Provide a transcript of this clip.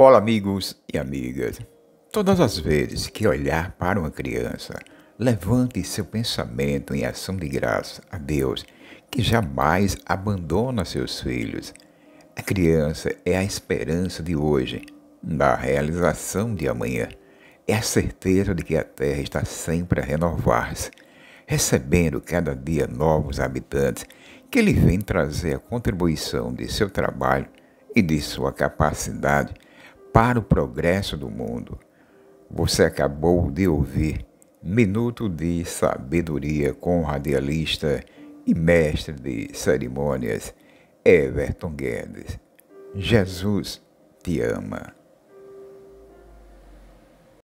Olá, amigos e amigas. Todas as vezes que olhar para uma criança, levante seu pensamento em ação de graça a Deus, que jamais abandona seus filhos. A criança é a esperança de hoje, da realização de amanhã. É a certeza de que a terra está sempre a renovar-se, recebendo cada dia novos habitantes que lhe vêm trazer a contribuição de seu trabalho e de sua capacidade para o progresso do mundo. Você acabou de ouvir Minuto de Sabedoria com o radialista e mestre de cerimônias Everton Guedes. Jesus te ama.